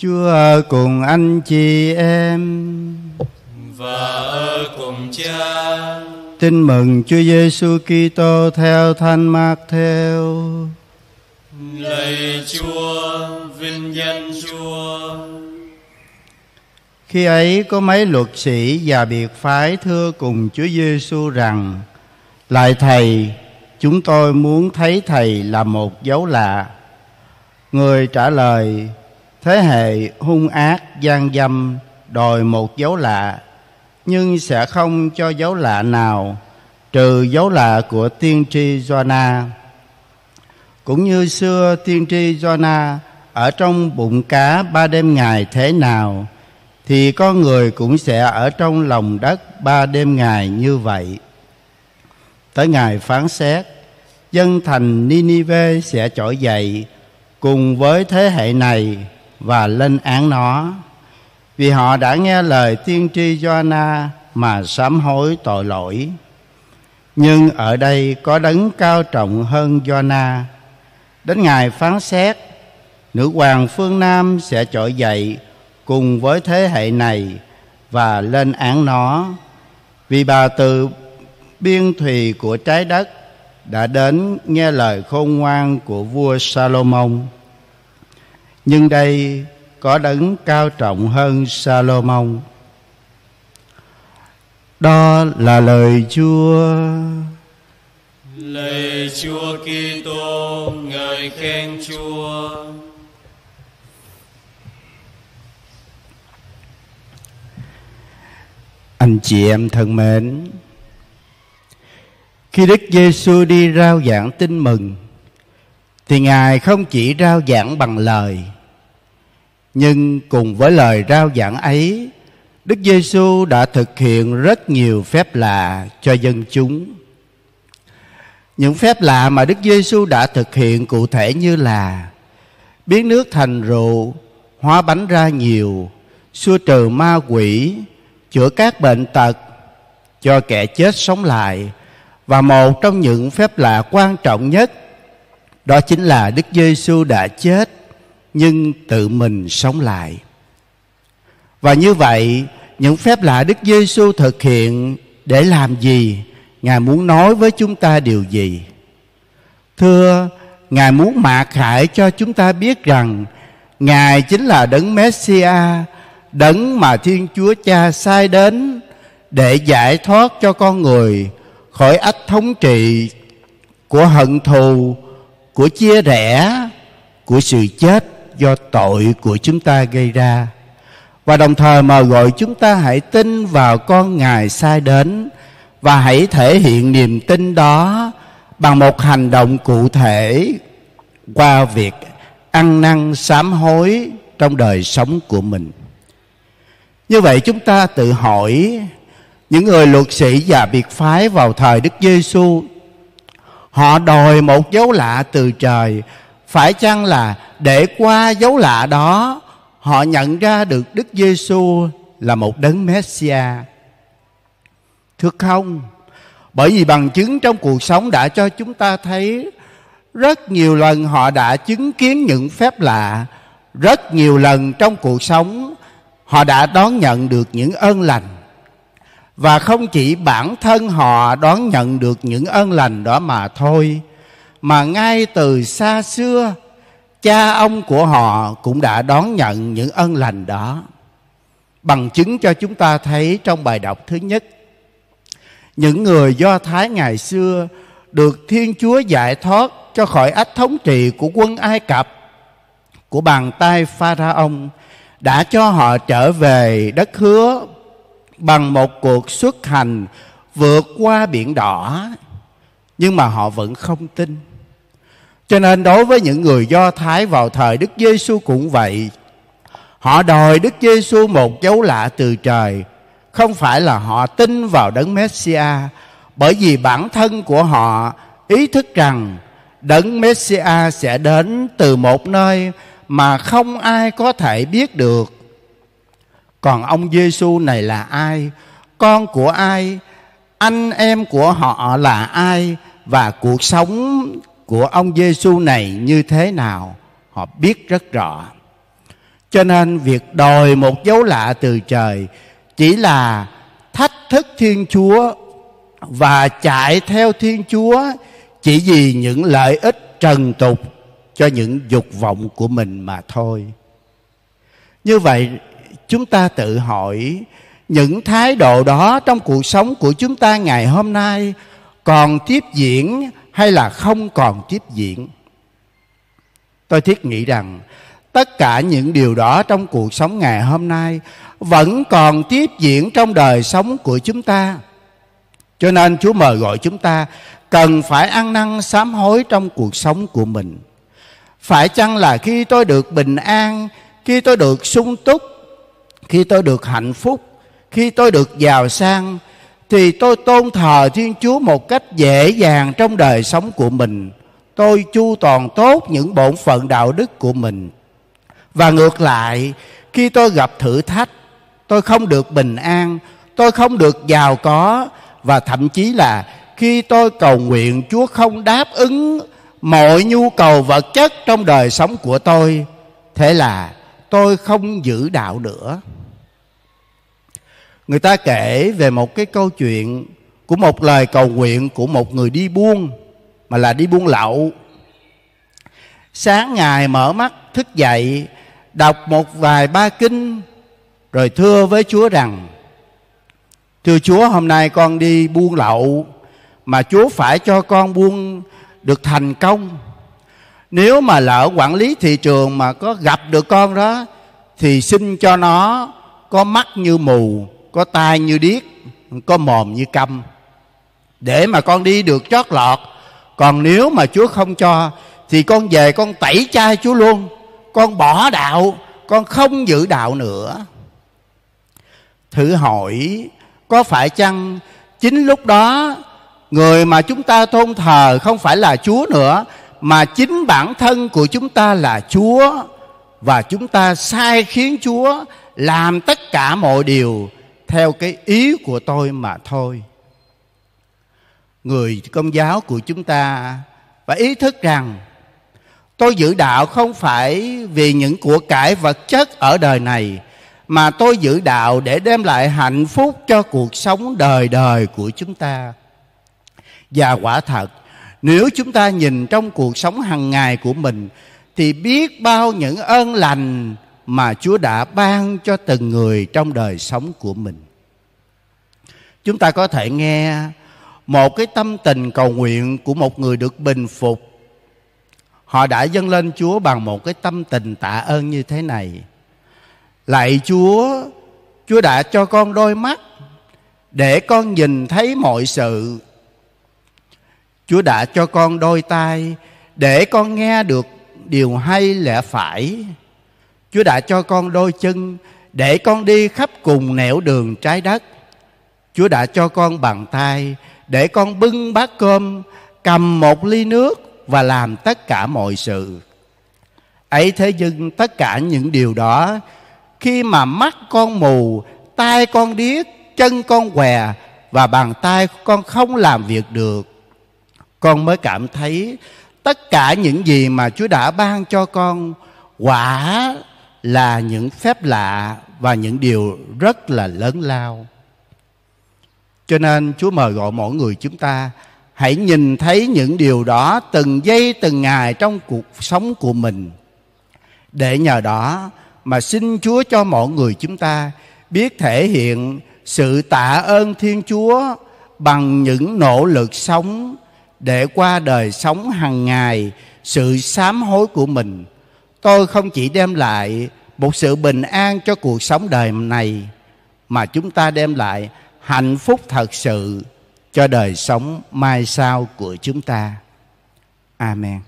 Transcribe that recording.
Chúa ở cùng anh chị em và ở cùng Cha. Tin mừng Chúa Giêsu Kitô theo Thánh Mác theo. Lạy Chúa, vinh danh Chúa. Khi ấy có mấy luật sĩ và biệt phái thưa cùng Chúa Giêsu rằng: Lại thầy, chúng tôi muốn thấy thầy là một dấu lạ. Người trả lời: thế hệ hung ác gian dâm đòi một dấu lạ nhưng sẽ không cho dấu lạ nào trừ dấu lạ của tiên tri Jonah Cũng như xưa tiên tri Jonah ở trong bụng cá ba đêm ngày thế nào thì con người cũng sẽ ở trong lòng đất ba đêm ngày như vậy. Tới ngày phán xét, dân thành Ninive sẽ trỗi dậy cùng với thế hệ này và lên án nó vì họ đã nghe lời tiên tri Joanna mà sám hối tội lỗi. Nhưng ở đây có đấng cao trọng hơn Joanna. Đến ngày phán xét, nữ hoàng phương Nam sẽ trỗi dậy cùng với thế hệ này và lên án nó vì bà từ biên thùy của trái đất đã đến nghe lời khôn ngoan của vua Salomon nhưng đây có đấng cao trọng hơn Salomon. Đó là lời Chúa. Lời Chúa Kitô, ngài khen Chúa. Anh chị em thân mến, khi Đức Giêsu đi rao giảng tin mừng thì Ngài không chỉ rao giảng bằng lời nhưng cùng với lời rao giảng ấy đức giêsu đã thực hiện rất nhiều phép lạ cho dân chúng những phép lạ mà đức giêsu đã thực hiện cụ thể như là biến nước thành rượu hóa bánh ra nhiều xua trừ ma quỷ chữa các bệnh tật cho kẻ chết sống lại và một trong những phép lạ quan trọng nhất đó chính là Đức Giêsu đã chết nhưng tự mình sống lại và như vậy những phép lạ đức giêsu thực hiện để làm gì ngài muốn nói với chúng ta điều gì thưa ngài muốn mạc khải cho chúng ta biết rằng ngài chính là đấng messia đấng mà thiên chúa cha sai đến để giải thoát cho con người khỏi ách thống trị của hận thù của chia rẽ của sự chết do tội của chúng ta gây ra và đồng thời mời gọi chúng ta hãy tin vào con ngài sai đến và hãy thể hiện niềm tin đó bằng một hành động cụ thể qua việc ăn năn sám hối trong đời sống của mình như vậy chúng ta tự hỏi những người luật sĩ và biệt phái vào thời Đức Giêsu họ đòi một dấu lạ từ trời phải chăng là để qua dấu lạ đó họ nhận ra được Đức Giêsu là một đấng Messia? Thưa không, bởi vì bằng chứng trong cuộc sống đã cho chúng ta thấy rất nhiều lần họ đã chứng kiến những phép lạ, rất nhiều lần trong cuộc sống họ đã đón nhận được những ơn lành. Và không chỉ bản thân họ đón nhận được những ơn lành đó mà thôi, mà ngay từ xa xưa cha ông của họ cũng đã đón nhận những ân lành đó bằng chứng cho chúng ta thấy trong bài đọc thứ nhất những người do thái ngày xưa được thiên chúa giải thoát cho khỏi ách thống trị của quân ai cập của bàn tay pha ra pharaon đã cho họ trở về đất hứa bằng một cuộc xuất hành vượt qua biển đỏ nhưng mà họ vẫn không tin cho nên đối với những người do thái vào thời đức giêsu cũng vậy họ đòi đức giêsu một dấu lạ từ trời không phải là họ tin vào đấng messia bởi vì bản thân của họ ý thức rằng đấng messia sẽ đến từ một nơi mà không ai có thể biết được còn ông giêsu này là ai con của ai anh em của họ là ai và cuộc sống của ông Giêsu này như thế nào họ biết rất rõ cho nên việc đòi một dấu lạ từ trời chỉ là thách thức thiên chúa và chạy theo thiên chúa chỉ vì những lợi ích trần tục cho những dục vọng của mình mà thôi như vậy chúng ta tự hỏi những thái độ đó trong cuộc sống của chúng ta ngày hôm nay còn tiếp diễn hay là không còn tiếp diễn tôi thiết nghĩ rằng tất cả những điều đó trong cuộc sống ngày hôm nay vẫn còn tiếp diễn trong đời sống của chúng ta cho nên chúa mời gọi chúng ta cần phải ăn năn sám hối trong cuộc sống của mình phải chăng là khi tôi được bình an khi tôi được sung túc khi tôi được hạnh phúc khi tôi được giàu sang thì tôi tôn thờ Thiên Chúa một cách dễ dàng trong đời sống của mình. Tôi chu toàn tốt những bổn phận đạo đức của mình. Và ngược lại, khi tôi gặp thử thách, tôi không được bình an, tôi không được giàu có và thậm chí là khi tôi cầu nguyện Chúa không đáp ứng mọi nhu cầu vật chất trong đời sống của tôi, thế là tôi không giữ đạo nữa người ta kể về một cái câu chuyện của một lời cầu nguyện của một người đi buôn mà là đi buôn lậu sáng ngày mở mắt thức dậy đọc một vài ba kinh rồi thưa với chúa rằng thưa chúa hôm nay con đi buôn lậu mà chúa phải cho con buôn được thành công nếu mà lỡ quản lý thị trường mà có gặp được con đó thì xin cho nó có mắt như mù có tai như điếc có mồm như câm để mà con đi được chót lọt còn nếu mà chúa không cho thì con về con tẩy chay chúa luôn con bỏ đạo con không giữ đạo nữa thử hỏi có phải chăng chính lúc đó người mà chúng ta tôn thờ không phải là chúa nữa mà chính bản thân của chúng ta là chúa và chúng ta sai khiến chúa làm tất cả mọi điều theo cái ý của tôi mà thôi người công giáo của chúng ta phải ý thức rằng tôi giữ đạo không phải vì những của cải vật chất ở đời này mà tôi giữ đạo để đem lại hạnh phúc cho cuộc sống đời đời của chúng ta và quả thật nếu chúng ta nhìn trong cuộc sống hàng ngày của mình thì biết bao những ơn lành mà Chúa đã ban cho từng người trong đời sống của mình. Chúng ta có thể nghe một cái tâm tình cầu nguyện của một người được bình phục. Họ đã dâng lên Chúa bằng một cái tâm tình tạ ơn như thế này. Lạy Chúa, Chúa đã cho con đôi mắt để con nhìn thấy mọi sự. Chúa đã cho con đôi tai để con nghe được điều hay lẽ phải Chúa đã cho con đôi chân để con đi khắp cùng nẻo đường trái đất. Chúa đã cho con bàn tay để con bưng bát cơm, cầm một ly nước và làm tất cả mọi sự. Ấy thế nhưng tất cả những điều đó khi mà mắt con mù, tai con điếc, chân con què và bàn tay con không làm việc được, con mới cảm thấy tất cả những gì mà Chúa đã ban cho con quả là những phép lạ và những điều rất là lớn lao cho nên chúa mời gọi mỗi người chúng ta hãy nhìn thấy những điều đó từng giây từng ngày trong cuộc sống của mình để nhờ đó mà xin chúa cho mọi người chúng ta biết thể hiện sự tạ ơn thiên chúa bằng những nỗ lực sống để qua đời sống hàng ngày sự sám hối của mình tôi không chỉ đem lại một sự bình an cho cuộc sống đời này mà chúng ta đem lại hạnh phúc thật sự cho đời sống mai sau của chúng ta amen